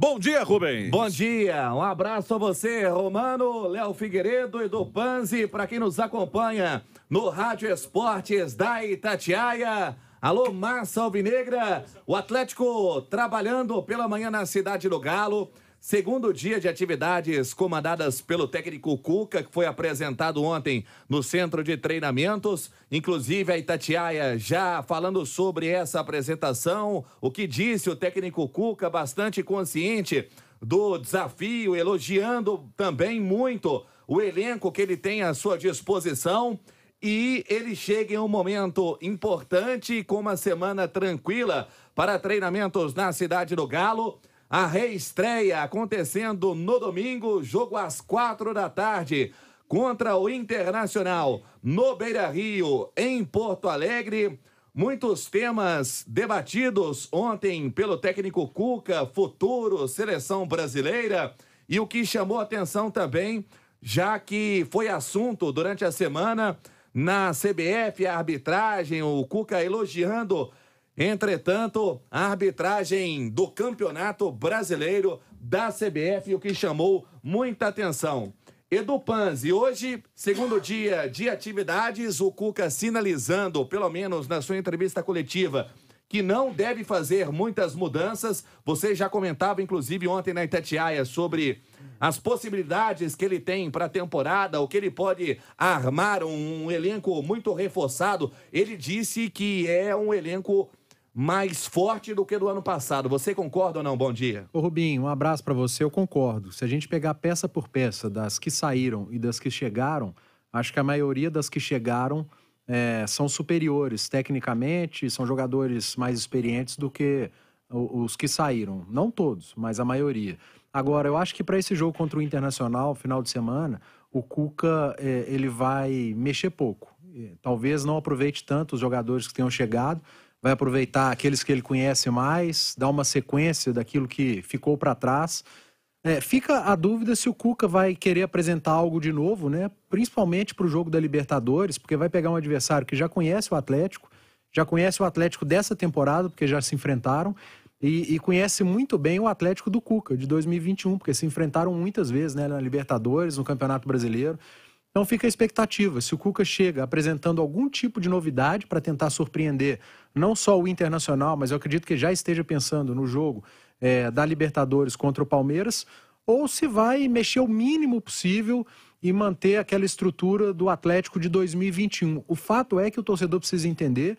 Bom dia, Rubens. Bom dia, um abraço a você, Romano, Léo Figueiredo e do Panzi, para quem nos acompanha no Rádio Esportes da Itatiaia. Alô, Massa Alvinegra, o Atlético trabalhando pela manhã na Cidade do Galo. Segundo dia de atividades comandadas pelo técnico Cuca, que foi apresentado ontem no centro de treinamentos, inclusive a Itatiaia já falando sobre essa apresentação, o que disse o técnico Cuca, bastante consciente do desafio, elogiando também muito o elenco que ele tem à sua disposição. E ele chega em um momento importante, com uma semana tranquila para treinamentos na cidade do Galo a reestreia acontecendo no domingo, jogo às quatro da tarde, contra o Internacional, no Beira Rio, em Porto Alegre. Muitos temas debatidos ontem pelo técnico Cuca, futuro, seleção brasileira. E o que chamou atenção também, já que foi assunto durante a semana na CBF, a arbitragem, o Cuca elogiando Entretanto, a arbitragem do Campeonato Brasileiro da CBF, o que chamou muita atenção. Edu Panzi, hoje, segundo dia de atividades, o Cuca sinalizando, pelo menos na sua entrevista coletiva, que não deve fazer muitas mudanças. Você já comentava, inclusive, ontem na Itatiaia sobre as possibilidades que ele tem para a temporada, o que ele pode armar, um elenco muito reforçado. Ele disse que é um elenco mais forte do que do ano passado. Você concorda ou não? Bom dia. Ô Rubinho, um abraço para você. Eu concordo. Se a gente pegar peça por peça das que saíram e das que chegaram, acho que a maioria das que chegaram é, são superiores tecnicamente, são jogadores mais experientes do que os que saíram. Não todos, mas a maioria. Agora, eu acho que para esse jogo contra o Internacional, final de semana, o Cuca é, ele vai mexer pouco. Talvez não aproveite tanto os jogadores que tenham chegado, vai aproveitar aqueles que ele conhece mais, dar uma sequência daquilo que ficou para trás. É, fica a dúvida se o Cuca vai querer apresentar algo de novo, né? principalmente para o jogo da Libertadores, porque vai pegar um adversário que já conhece o Atlético, já conhece o Atlético dessa temporada, porque já se enfrentaram, e, e conhece muito bem o Atlético do Cuca, de 2021, porque se enfrentaram muitas vezes né, na Libertadores, no Campeonato Brasileiro. Então fica a expectativa. Se o Cuca chega apresentando algum tipo de novidade para tentar surpreender não só o Internacional, mas eu acredito que já esteja pensando no jogo é, da Libertadores contra o Palmeiras, ou se vai mexer o mínimo possível e manter aquela estrutura do Atlético de 2021. O fato é que o torcedor precisa entender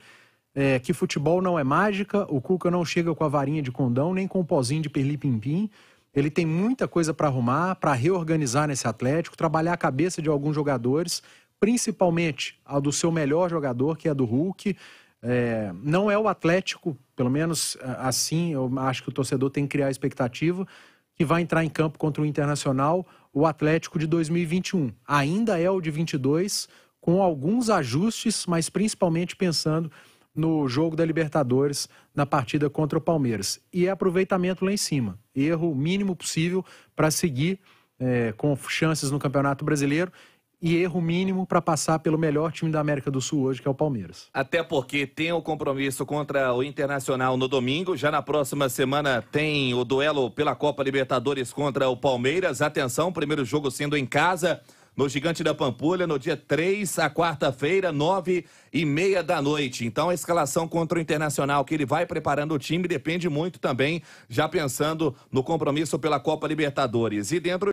é, que futebol não é mágica, o Cuca não chega com a varinha de condão, nem com o pozinho de perlipimpim. Ele tem muita coisa para arrumar, para reorganizar nesse Atlético, trabalhar a cabeça de alguns jogadores, principalmente a do seu melhor jogador, que é a do Hulk. É, não é o Atlético, pelo menos é, assim, eu acho que o torcedor tem que criar a expectativa que vai entrar em campo contra o Internacional, o Atlético de 2021. Ainda é o de 22, com alguns ajustes, mas principalmente pensando no jogo da Libertadores, na partida contra o Palmeiras. E é aproveitamento lá em cima. Erro mínimo possível para seguir é, com chances no Campeonato Brasileiro e erro mínimo para passar pelo melhor time da América do Sul hoje, que é o Palmeiras. Até porque tem o compromisso contra o Internacional no domingo. Já na próxima semana tem o duelo pela Copa Libertadores contra o Palmeiras. Atenção, primeiro jogo sendo em casa no Gigante da Pampulha, no dia 3, a quarta-feira, 9 e meia da noite. Então, a escalação contra o Internacional que ele vai preparando o time depende muito também, já pensando no compromisso pela Copa Libertadores. E dentro